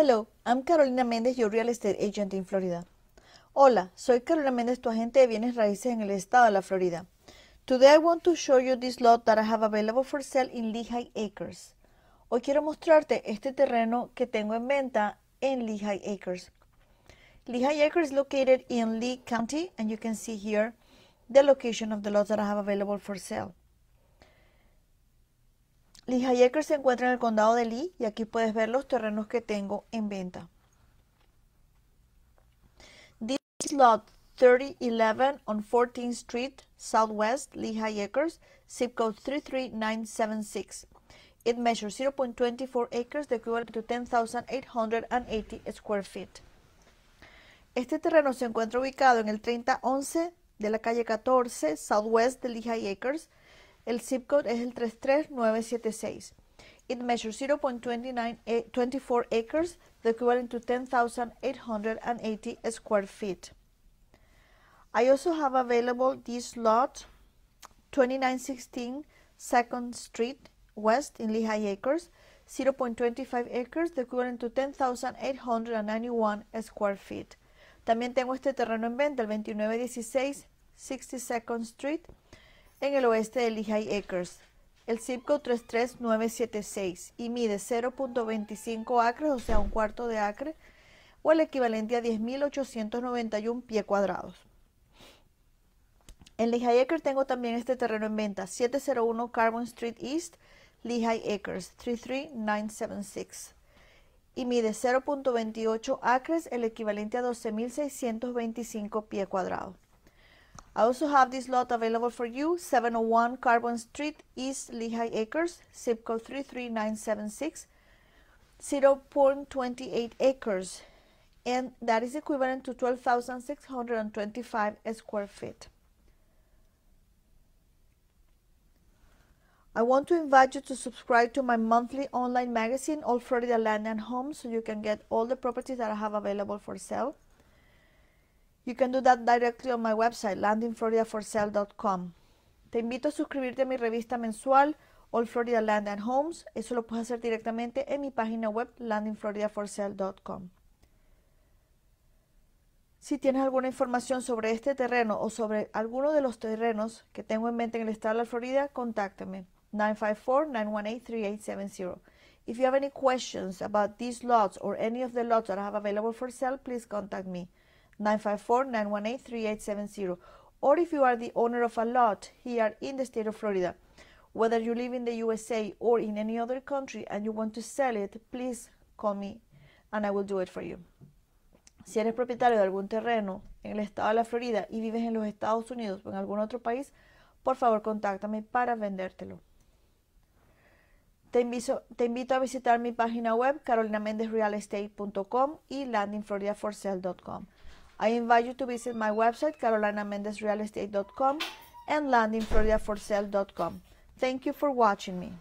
Hello, I'm Carolina Méndez, your real estate agent in Florida. Hola, soy Carolina Méndez, tu agente de bienes raíces en el estado de la Florida. Today I want to show you this lot that I have available for sale in Lehigh Acres. Hoy quiero mostrarte este terreno que tengo en venta en Lehigh Acres. Lehigh Acres is located in Lee County and you can see here the location of the lots that I have available for sale. Lehigh Acres se encuentra en el condado de Lee y aquí puedes ver los terrenos que tengo en venta. This lot 3011 on 14th Street, Southwest, Lehigh Acres, zip code 33976. It measures 0.24 acres, the equivalent to 10,880 square feet. Este terreno se encuentra ubicado en el 3011 de la calle 14, Southwest de Lehigh Acres, el zip code es el 33976. It measures 0.24 eh, acres, the equivalent to 10,880 square feet. I also have available this lot, 2916 2nd Street West in Lehigh Acres, 0.25 acres, the equivalent to 10,891 square feet. También tengo este terreno en venta, el 2916 62nd Street, en el oeste de Lehigh Acres, el zip code 33976 y mide 0.25 acres, o sea, un cuarto de acre, o el equivalente a 10.891 pie cuadrados. En Lehigh Acres tengo también este terreno en venta, 701 Carbon Street East, Lehigh Acres, 33976. Y mide 0.28 acres, el equivalente a 12.625 pie cuadrados. I also have this lot available for you, 701 Carbon Street, East Lehigh Acres, zip code 33976, 0.28 acres, and that is equivalent to 12,625 square feet. I want to invite you to subscribe to my monthly online magazine, All Florida Land and Home, so you can get all the properties that I have available for sale. You can do that directly on my website, landingfloridaforsale.com. Te invito a suscribirte a mi revista mensual, All Florida Land and Homes. Eso lo puedes hacer directamente en mi página web, landingfloridaforsale.com. Si tienes alguna información sobre este terreno o sobre alguno de los terrenos que tengo en mente en el estado de Florida, contáctame. 954-918-3870. If you have any questions about these lots or any of the lots that I have available for sale, please contact me. 954-918-3870. Or if you are the owner of a lot here in the state of Florida, whether you live in the USA or in any other country and you want to sell it, please call me and I will do it for you. Si eres propietario de algún terreno en el estado de la Florida y vives en los Estados Unidos o en algún otro país, por favor contáctame para vendértelo. Te invito, a visitar mi página web carolinamendesrealestate.com y landingfloridaforsale.com. I invite you to visit my website, carolinamendesrealestate.com and landingfloridaforsale.com. Thank you for watching me.